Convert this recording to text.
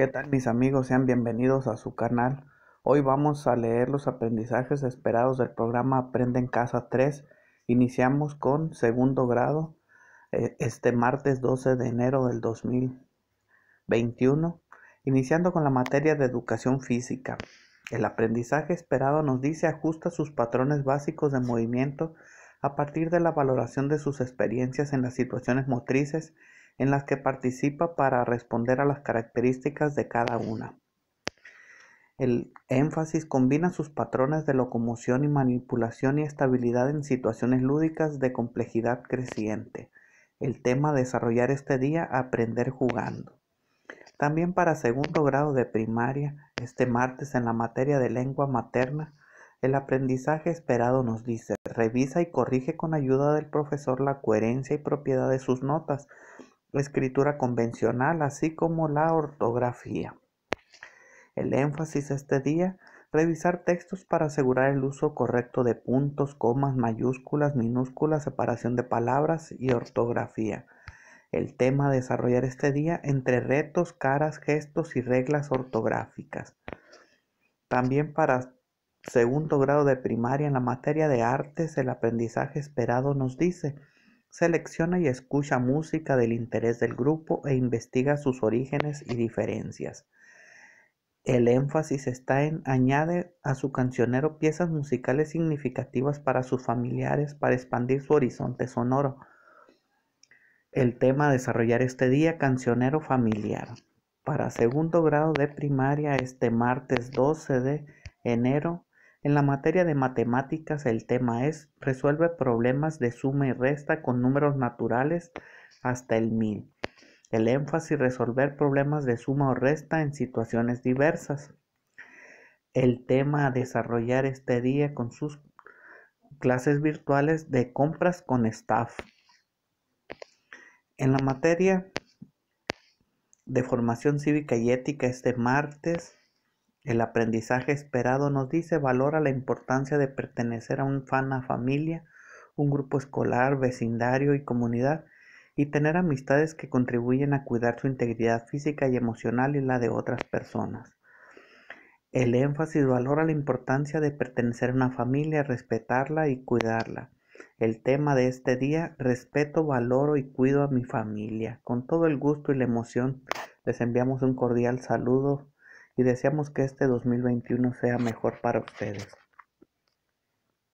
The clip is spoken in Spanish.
¿Qué tal mis amigos? Sean bienvenidos a su canal. Hoy vamos a leer los aprendizajes esperados del programa Aprende en Casa 3. Iniciamos con segundo grado eh, este martes 12 de enero del 2021, iniciando con la materia de educación física. El aprendizaje esperado nos dice ajusta sus patrones básicos de movimiento a partir de la valoración de sus experiencias en las situaciones motrices en las que participa para responder a las características de cada una. El énfasis combina sus patrones de locomoción y manipulación y estabilidad en situaciones lúdicas de complejidad creciente. El tema a desarrollar este día, aprender jugando. También para segundo grado de primaria, este martes en la materia de lengua materna, el aprendizaje esperado nos dice, revisa y corrige con ayuda del profesor la coherencia y propiedad de sus notas escritura convencional, así como la ortografía. El énfasis este día, revisar textos para asegurar el uso correcto de puntos, comas, mayúsculas, minúsculas, separación de palabras y ortografía. El tema a desarrollar este día entre retos, caras, gestos y reglas ortográficas. También para segundo grado de primaria en la materia de artes, el aprendizaje esperado nos dice Selecciona y escucha música del interés del grupo e investiga sus orígenes y diferencias. El énfasis está en añade a su cancionero piezas musicales significativas para sus familiares para expandir su horizonte sonoro. El tema a desarrollar este día cancionero familiar. Para segundo grado de primaria este martes 12 de enero en la materia de matemáticas el tema es resuelve problemas de suma y resta con números naturales hasta el 1000. El énfasis resolver problemas de suma o resta en situaciones diversas. El tema a desarrollar este día con sus clases virtuales de compras con staff. En la materia de formación cívica y ética este martes el aprendizaje esperado nos dice valora la importancia de pertenecer a a familia, un grupo escolar, vecindario y comunidad y tener amistades que contribuyen a cuidar su integridad física y emocional y la de otras personas. El énfasis valora la importancia de pertenecer a una familia, respetarla y cuidarla. El tema de este día, respeto, valoro y cuido a mi familia. Con todo el gusto y la emoción, les enviamos un cordial saludo y deseamos que este 2021 sea mejor para ustedes.